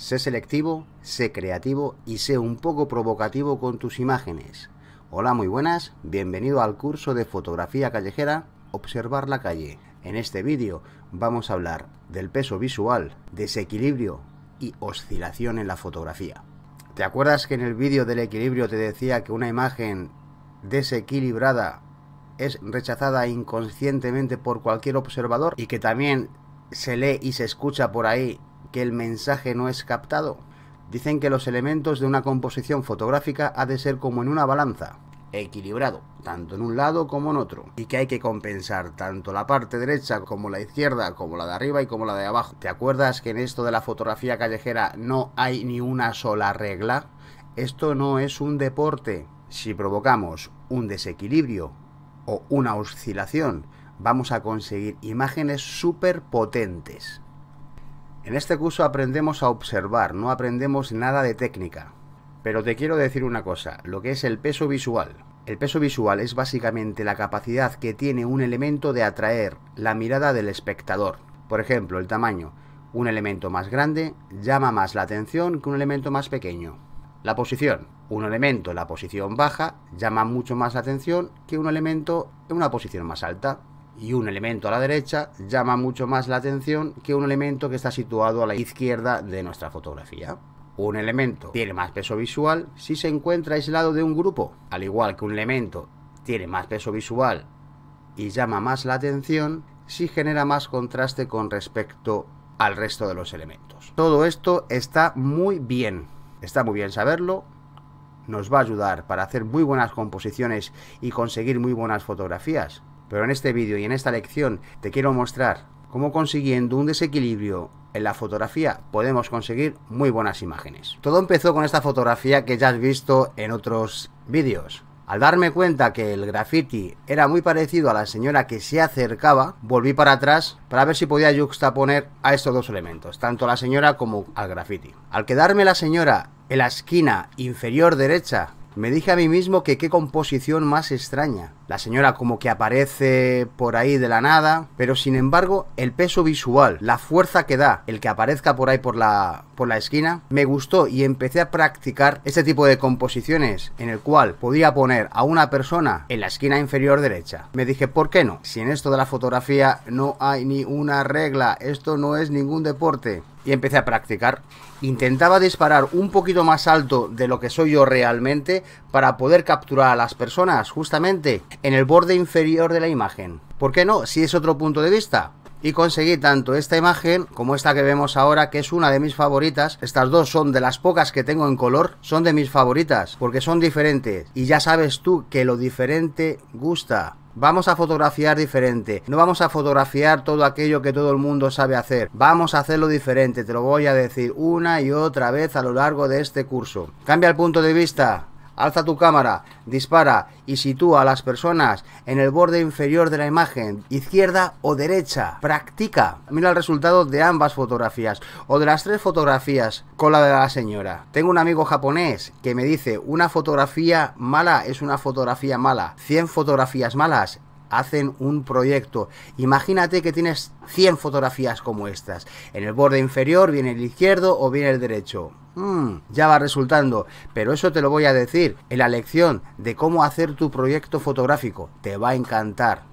Sé selectivo, sé creativo y sé un poco provocativo con tus imágenes. Hola, muy buenas, bienvenido al curso de fotografía callejera Observar la calle. En este vídeo vamos a hablar del peso visual, desequilibrio y oscilación en la fotografía. ¿Te acuerdas que en el vídeo del equilibrio te decía que una imagen desequilibrada es rechazada inconscientemente por cualquier observador y que también se lee y se escucha por ahí que el mensaje no es captado. Dicen que los elementos de una composición fotográfica ha de ser como en una balanza, equilibrado, tanto en un lado como en otro, y que hay que compensar tanto la parte derecha como la izquierda, como la de arriba y como la de abajo. ¿Te acuerdas que en esto de la fotografía callejera no hay ni una sola regla? Esto no es un deporte. Si provocamos un desequilibrio o una oscilación, vamos a conseguir imágenes súper potentes. En este curso aprendemos a observar, no aprendemos nada de técnica. Pero te quiero decir una cosa, lo que es el peso visual. El peso visual es básicamente la capacidad que tiene un elemento de atraer la mirada del espectador. Por ejemplo, el tamaño. Un elemento más grande llama más la atención que un elemento más pequeño. La posición. Un elemento en la posición baja llama mucho más la atención que un elemento en una posición más alta y un elemento a la derecha llama mucho más la atención que un elemento que está situado a la izquierda de nuestra fotografía. Un elemento tiene más peso visual si se encuentra aislado de un grupo, al igual que un elemento tiene más peso visual y llama más la atención si genera más contraste con respecto al resto de los elementos. Todo esto está muy bien, está muy bien saberlo, nos va a ayudar para hacer muy buenas composiciones y conseguir muy buenas fotografías, pero en este vídeo y en esta lección te quiero mostrar cómo consiguiendo un desequilibrio en la fotografía podemos conseguir muy buenas imágenes. Todo empezó con esta fotografía que ya has visto en otros vídeos. Al darme cuenta que el graffiti era muy parecido a la señora que se acercaba, volví para atrás para ver si podía juxtaponer a estos dos elementos, tanto a la señora como al graffiti. Al quedarme la señora en la esquina inferior derecha, me dije a mí mismo que qué composición más extraña. La señora como que aparece por ahí de la nada, pero sin embargo el peso visual, la fuerza que da el que aparezca por ahí por la, por la esquina, me gustó y empecé a practicar este tipo de composiciones en el cual podía poner a una persona en la esquina inferior derecha. Me dije, ¿por qué no? Si en esto de la fotografía no hay ni una regla, esto no es ningún deporte y empecé a practicar. Intentaba disparar un poquito más alto de lo que soy yo realmente para poder capturar a las personas justamente en el borde inferior de la imagen. ¿Por qué no? Si es otro punto de vista. Y conseguí tanto esta imagen como esta que vemos ahora, que es una de mis favoritas. Estas dos son de las pocas que tengo en color, son de mis favoritas, porque son diferentes. Y ya sabes tú que lo diferente gusta. Vamos a fotografiar diferente. No vamos a fotografiar todo aquello que todo el mundo sabe hacer. Vamos a hacerlo diferente. Te lo voy a decir una y otra vez a lo largo de este curso. Cambia el punto de vista. Alza tu cámara, dispara y sitúa a las personas en el borde inferior de la imagen, izquierda o derecha. Practica. Mira el resultado de ambas fotografías o de las tres fotografías con la de la señora. Tengo un amigo japonés que me dice una fotografía mala es una fotografía mala. 100 fotografías malas hacen un proyecto. Imagínate que tienes 100 fotografías como estas. En el borde inferior viene el izquierdo o viene el derecho. Mm, ya va resultando, pero eso te lo voy a decir en la lección de cómo hacer tu proyecto fotográfico. Te va a encantar.